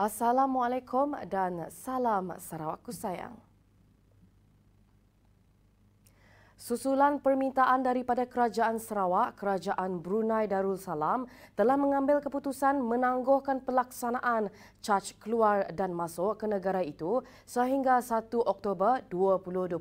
Assalamualaikum dan salam Sarawak sayang. Susulan permintaan daripada Kerajaan Sarawak, Kerajaan Brunei Darussalam telah mengambil keputusan menangguhkan pelaksanaan caj keluar dan masuk ke negara itu sehingga 1 Oktober 2020.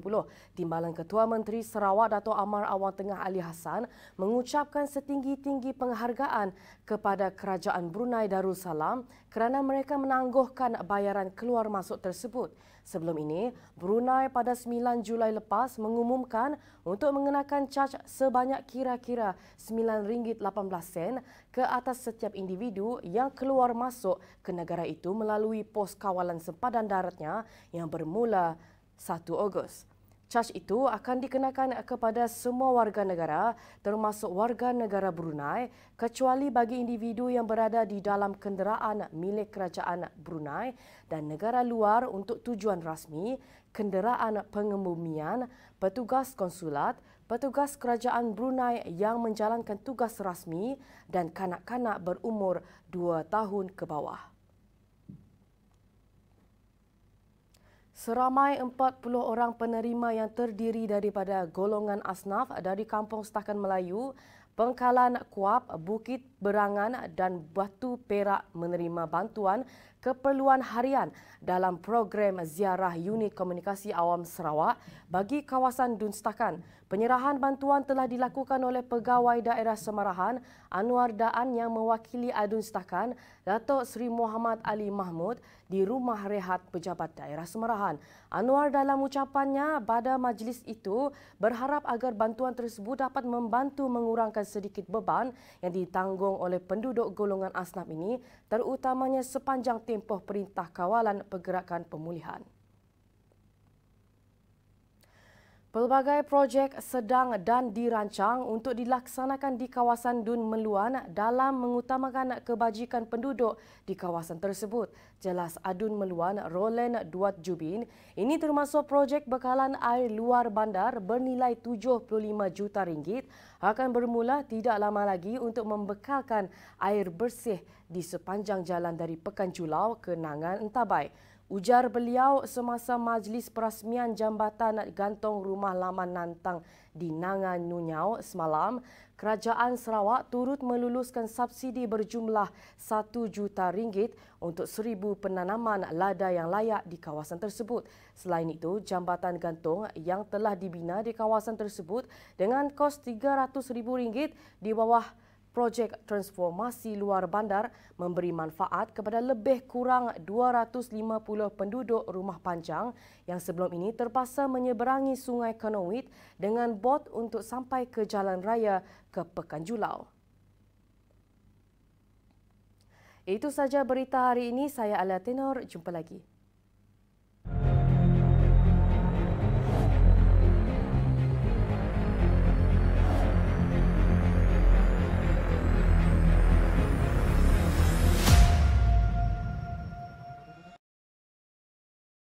Timbalan Ketua Menteri Sarawak Dato' Amar Awang Tengah Ali Hassan mengucapkan setinggi-tinggi penghargaan kepada Kerajaan Brunei Darussalam kerana mereka menangguhkan bayaran keluar masuk tersebut. Sebelum ini, Brunei pada 9 Julai lepas mengumumkan untuk mengenakan caj sebanyak kira-kira RM9.18 ke atas setiap individu yang keluar masuk ke negara itu melalui pos kawalan sempadan daratnya yang bermula 1 Ogos. Caj itu akan dikenakan kepada semua warga negara termasuk warga negara Brunei kecuali bagi individu yang berada di dalam kenderaan milik kerajaan Brunei dan negara luar untuk tujuan rasmi, kenderaan pengemumian, petugas konsulat, petugas kerajaan Brunei yang menjalankan tugas rasmi dan kanak-kanak berumur 2 tahun ke bawah. Seramai 40 orang penerima yang terdiri daripada golongan asnaf dari Kampung Setakan Melayu, Pengkalan Kuap, Bukit berangan dan batu perak menerima bantuan keperluan harian dalam program ziarah unit komunikasi awam Sarawak bagi kawasan Dun Stakan. Penyerahan bantuan telah dilakukan oleh pegawai daerah Semarahan Anwar Daan yang mewakili Adun Stakan Datuk Seri Muhammad Ali Mahmud di rumah rehat pejabat daerah Semarahan. Anwar dalam ucapannya pada majlis itu berharap agar bantuan tersebut dapat membantu mengurangkan sedikit beban yang ditanggung disokong oleh penduduk golongan asnaf ini terutamanya sepanjang tempoh perintah kawalan pergerakan pemulihan. Pelbagai projek sedang dan dirancang untuk dilaksanakan di kawasan Dun Meluan dalam mengutamakan kebajikan penduduk di kawasan tersebut. Jelas Adun Meluan Roland Duat Jubin, ini termasuk projek bekalan air luar bandar bernilai 75 juta ringgit akan bermula tidak lama lagi untuk membekalkan air bersih di sepanjang jalan dari Pekan Julau ke Nangan Entabai. Ujar beliau semasa majlis perasmian jambatan gantung rumah lama Nantang di Nanga Nunyau semalam, kerajaan Sarawak turut meluluskan subsidi berjumlah 1 juta ringgit untuk seribu penanaman lada yang layak di kawasan tersebut. Selain itu, jambatan gantung yang telah dibina di kawasan tersebut dengan kos 300 ribu ringgit di bawah projek transformasi luar bandar memberi manfaat kepada lebih kurang 250 penduduk rumah panjang yang sebelum ini terpaksa menyeberangi Sungai Kenowit dengan bot untuk sampai ke jalan raya ke Pekan Julau. Itu saja berita hari ini. Saya Alia Tenor. Jumpa lagi.